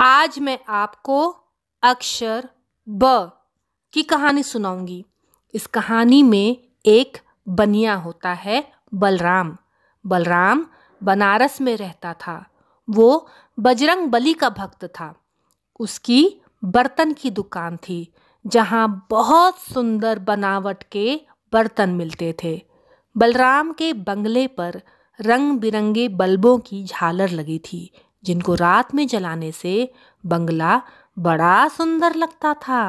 आज मैं आपको अक्षर ब की कहानी सुनाऊंगी इस कहानी में एक बनिया होता है बलराम बलराम बनारस में रहता था वो बजरंग बली का भक्त था उसकी बर्तन की दुकान थी जहाँ बहुत सुंदर बनावट के बर्तन मिलते थे बलराम के बंगले पर रंग बिरंगे बल्बों की झालर लगी थी जिनको रात में जलाने से बंगला बड़ा सुंदर लगता था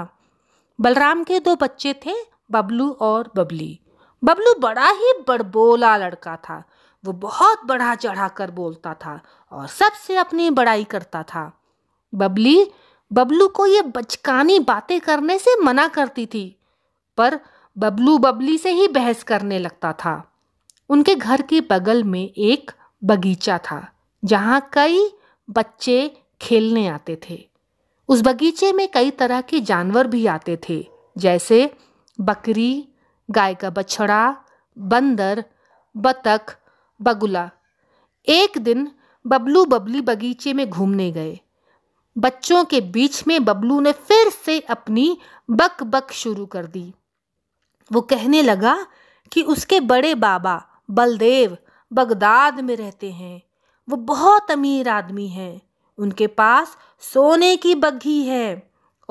बलराम के दो बच्चे थे बबलू और बबली बबलू बड़ा ही बड़बोला लड़का था वो बहुत बढ़ा चढ़ा कर बोलता था और सबसे अपनी बड़ाई करता था बबली बबलू को ये बचकानी बातें करने से मना करती थी पर बबलू बबली से ही बहस करने लगता था उनके घर के बगल में एक बगीचा था जहाँ कई बच्चे खेलने आते थे उस बगीचे में कई तरह के जानवर भी आते थे जैसे बकरी गाय का बछड़ा बंदर बतख बगुला एक दिन बबलू बबली बगीचे में घूमने गए बच्चों के बीच में बबलू ने फिर से अपनी बक बक शुरू कर दी वो कहने लगा कि उसके बड़े बाबा बलदेव बगदाद में रहते हैं वो बहुत अमीर आदमी है उनके पास सोने की बग्घी है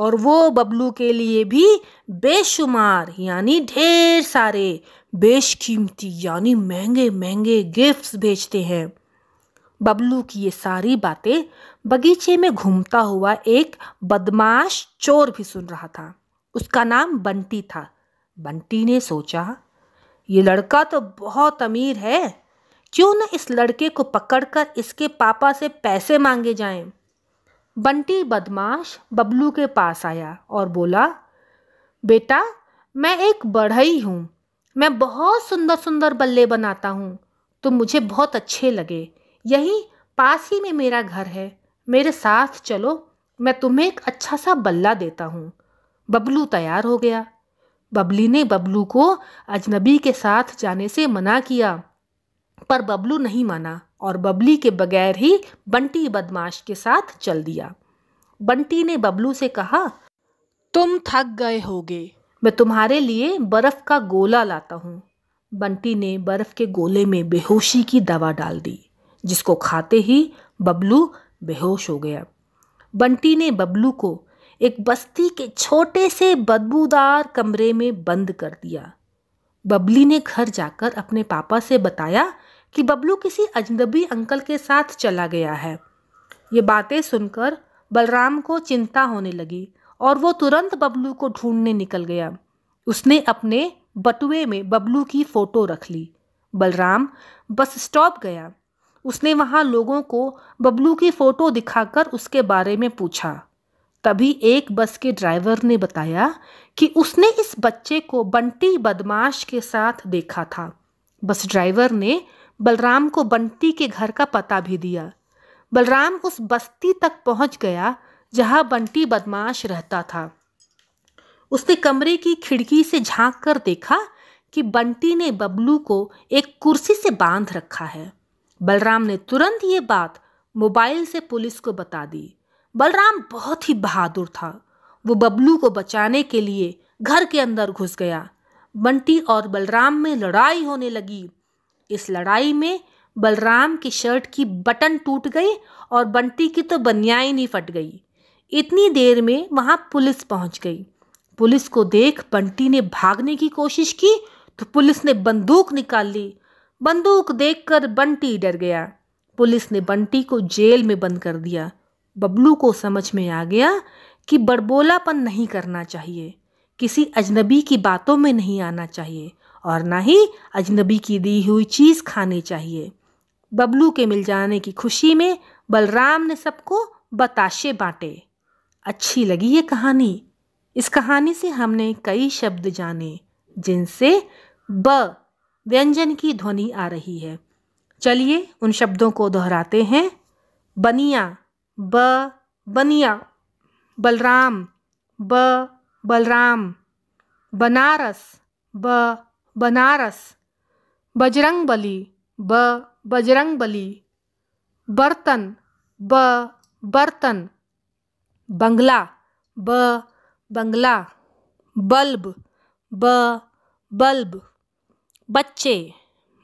और वो बबलू के लिए भी बेशुमार यानी ढेर सारे बेशकीमती यानी महंगे महंगे गिफ्ट्स भेजते हैं बबलू की ये सारी बातें बगीचे में घूमता हुआ एक बदमाश चोर भी सुन रहा था उसका नाम बंटी था बंटी ने सोचा ये लड़का तो बहुत अमीर है क्यों न इस लड़के को पकड़कर इसके पापा से पैसे मांगे जाएं? बंटी बदमाश बबलू के पास आया और बोला बेटा मैं एक बढ़ई हूँ मैं बहुत सुंदर सुंदर बल्ले बनाता हूँ तो मुझे बहुत अच्छे लगे यहीं पास ही में मेरा घर है मेरे साथ चलो मैं तुम्हें एक अच्छा सा बल्ला देता हूँ बबलू तैयार हो गया बबली ने बबलू को अजनबी के साथ जाने से मना किया पर बबलू नहीं माना और बबली के बगैर ही बंटी बदमाश के साथ चल दिया बंटी ने बबलू से कहा तुम थक गए होगे मैं तुम्हारे लिए बर्फ़ का गोला लाता हूँ बंटी ने बर्फ़ के गोले में बेहोशी की दवा डाल दी जिसको खाते ही बबलू बेहोश हो गया बंटी ने बबलू को एक बस्ती के छोटे से बदबूदार कमरे में बंद कर दिया बबली ने घर जाकर अपने पापा से बताया कि बबलू किसी अजनबी अंकल के साथ चला गया है ये बातें सुनकर बलराम को चिंता होने लगी और वो तुरंत बबलू को ढूंढने निकल गया उसने अपने बटुए में बबलू की फ़ोटो रख ली बलराम बस स्टॉप गया उसने वहाँ लोगों को बबलू की फ़ोटो दिखाकर उसके बारे में पूछा तभी एक बस के ड्राइवर ने बताया कि उसने इस बच्चे को बंटी बदमाश के साथ देखा था बस ड्राइवर ने बलराम को बंटी के घर का पता भी दिया बलराम उस बस्ती तक पहुंच गया जहां बंटी बदमाश रहता था उसने कमरे की खिड़की से झांक कर देखा कि बंटी ने बबलू को एक कुर्सी से बांध रखा है बलराम ने तुरंत ये बात मोबाइल से पुलिस को बता दी बलराम बहुत ही बहादुर था वो बबलू को बचाने के लिए घर के अंदर घुस गया बंटी और बलराम में लड़ाई होने लगी इस लड़ाई में बलराम की शर्ट की बटन टूट गई और बंटी की तो बनियाई नहीं फट गई इतनी देर में वहाँ पुलिस पहुँच गई पुलिस को देख बंटी ने भागने की कोशिश की तो पुलिस ने बंदूक निकाल ली बंदूक देखकर बंटी डर गया पुलिस ने बंटी को जेल में बंद कर दिया बबलू को समझ में आ गया कि बड़बोलापन नहीं करना चाहिए किसी अजनबी की बातों में नहीं आना चाहिए और ना ही अजनबी की दी हुई चीज़ खानी चाहिए बबलू के मिल जाने की खुशी में बलराम ने सबको बताशे बांटे अच्छी लगी ये कहानी इस कहानी से हमने कई शब्द जाने जिनसे ब व्यंजन की ध्वनि आ रही है चलिए उन शब्दों को दोहराते हैं बनिया ब बनिया बलराम ब बलराम बनारस ब बनारस बली ब बजरंगबली बर्तन ब बर्तन बंगला ब बंगला बल्ब ब बल्ब बच्चे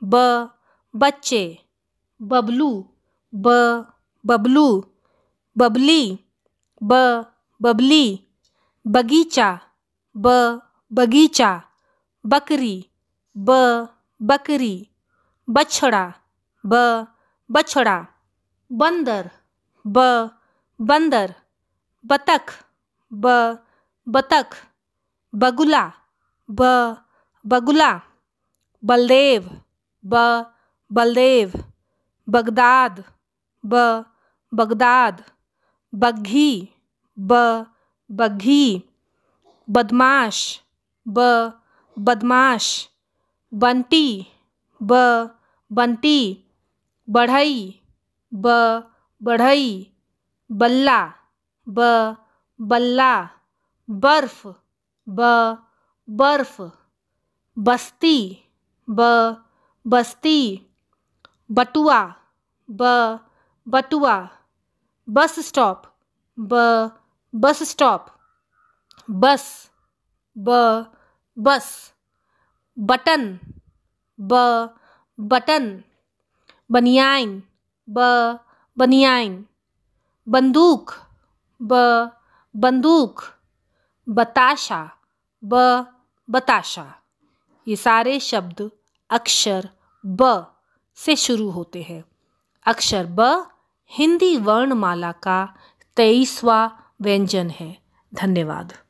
ब बच्चे बबलू ब बबलू बबली ब बबली बगीचा ब बगीचा बकरी ब बकरी बछड़ा ब बछड़ा बंदर ब बंदर बतख ब बतख बगुला ब बगुला बलदेव ब बलदेव बगदाद ब बगदाद बघी ब बघी बदमाश ब बदमाश बंटी ब बंटी बढ़ई ब बढ़ई बल्ला ब बल्ला बर्फ ब बर्फ बस्ती ब बस्ती बटुआ ब बटुआ बस स्टॉप ब बस स्टॉप बस ब बस बटन ब बटन बनियाइन ब बनियाइन बंदूक ब बंदूक बताशा ब बताशा ये सारे शब्द अक्षर ब से शुरू होते हैं अक्षर ब हिंदी वर्णमाला का तेईसवा व्यंजन है धन्यवाद